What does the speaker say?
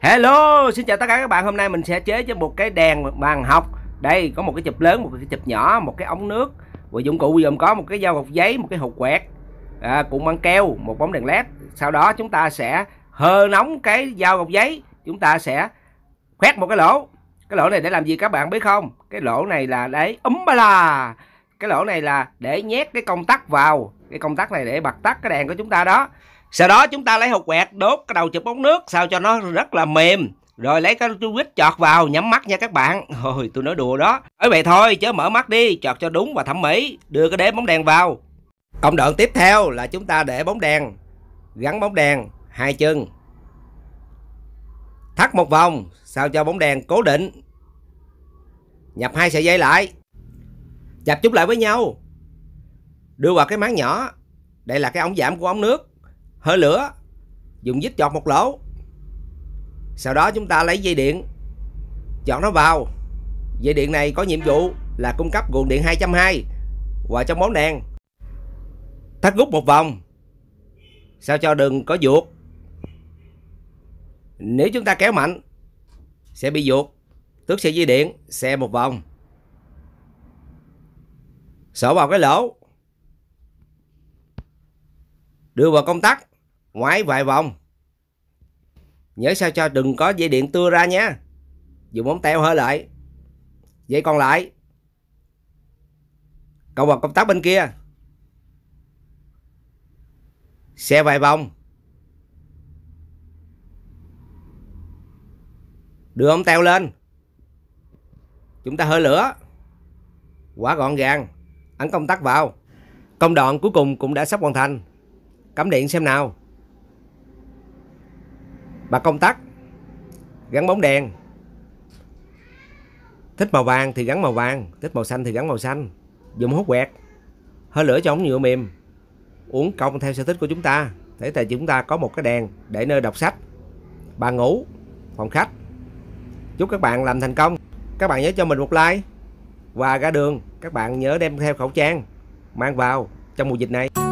Hello, xin chào tất cả các bạn. Hôm nay mình sẽ chế cho một cái đèn bàn học. Đây, có một cái chụp lớn, một cái chụp nhỏ, một cái ống nước. Và dụng cụ gồm có một cái dao gọt giấy, một cái hộp quẹt, à, cuộn băng keo, một bóng đèn led. Sau đó chúng ta sẽ hơ nóng cái dao gọt giấy, chúng ta sẽ khoét một cái lỗ cái lỗ này để làm gì các bạn biết không cái lỗ này là để ấm um ba la, cái lỗ này là để nhét cái công tắc vào cái công tắc này để bật tắt cái đèn của chúng ta đó sau đó chúng ta lấy hột quẹt đốt cái đầu chụp bóng nước sao cho nó rất là mềm rồi lấy cái chú vít chọt vào nhắm mắt nha các bạn Ôi tôi nói đùa đó Nói vậy thôi chớ mở mắt đi chọt cho đúng và thẩm mỹ Đưa cái đế bóng đèn vào Công đoạn tiếp theo là chúng ta để bóng đèn Gắn bóng đèn hai chân Hất một vòng, sao cho bóng đèn cố định. Nhập hai sợi dây lại. Chập chúng lại với nhau. Đưa vào cái máng nhỏ. Đây là cái ống giảm của ống nước. Hơi lửa. Dùng vít chọt một lỗ. Sau đó chúng ta lấy dây điện. Chọn nó vào. Dây điện này có nhiệm vụ là cung cấp nguồn điện 220 vào trong bóng đèn. Thắt rút một vòng. Sao cho đừng có ruột nếu chúng ta kéo mạnh sẽ bị ruột, tước sợi dây điện, xe một vòng. Sổ vào cái lỗ. Đưa vào công tắc, ngoái vài vòng. Nhớ sao cho đừng có dây điện tưa ra nhé, Dùng móng teo hơi lại. Dây còn lại. Cộng vào công tắc bên kia. Xe vài vòng. Đưa ống Teo lên. Chúng ta hơi lửa. Quá gọn gàng. Ấn công tắc vào. Công đoạn cuối cùng cũng đã sắp hoàn thành. Cắm điện xem nào. Bật công tắc. Gắn bóng đèn. Thích màu vàng thì gắn màu vàng. Thích màu xanh thì gắn màu xanh. Dùng hút quẹt. Hơi lửa cho ống nhựa mềm. Uống công theo sở thích của chúng ta. Thế thì chúng ta có một cái đèn để nơi đọc sách, bàn ngủ, phòng khách. Chúc các bạn làm thành công. Các bạn nhớ cho mình một like. Và ra đường, các bạn nhớ đem theo khẩu trang mang vào trong mùa dịch này.